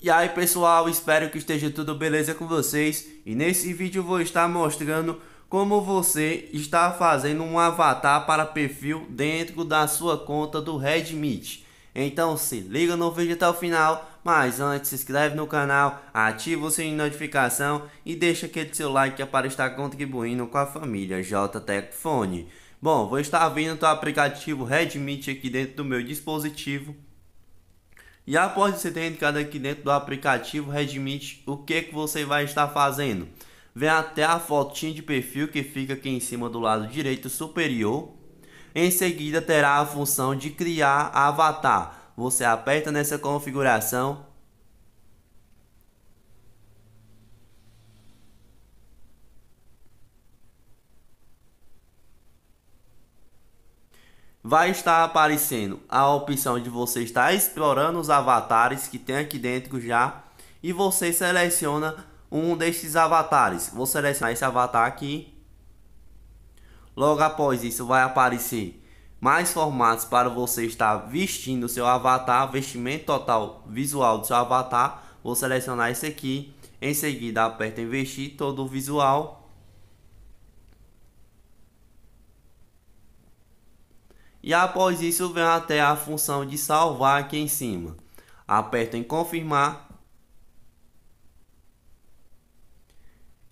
E aí pessoal, espero que esteja tudo beleza com vocês e nesse vídeo vou estar mostrando como você está fazendo um avatar para perfil dentro da sua conta do Redmi. Então se liga no vídeo até o final, mas antes se inscreve no canal, ativa o sininho de notificação e deixa aquele seu like é para estar contribuindo com a família JTEC Fone. Bom, vou estar abrindo o aplicativo Redmi aqui dentro do meu dispositivo e após você ter indicado aqui dentro do aplicativo Redmit o que, que você vai estar fazendo. Vem até a fotinha de perfil que fica aqui em cima do lado direito superior. Em seguida terá a função de criar avatar. Você aperta nessa configuração vai estar aparecendo a opção de você estar explorando os avatares que tem aqui dentro já e você seleciona um desses avatares. Vou selecionar esse avatar aqui. Logo após isso vai aparecer mais formatos para você estar vestindo seu avatar, vestimento total visual do seu avatar. Vou selecionar esse aqui. Em seguida aperta em vestir todo o visual E após isso vem até a função de salvar aqui em cima. Aperto em confirmar.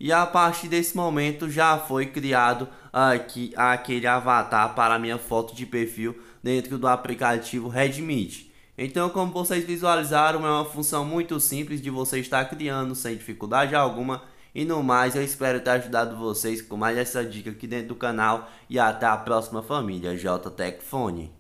E a partir desse momento já foi criado aqui aquele avatar para minha foto de perfil dentro do aplicativo Redmi. Então como vocês visualizaram é uma função muito simples de você estar criando sem dificuldade alguma e no mais, eu espero ter ajudado vocês com mais essa dica aqui dentro do canal. E até a próxima família, JTech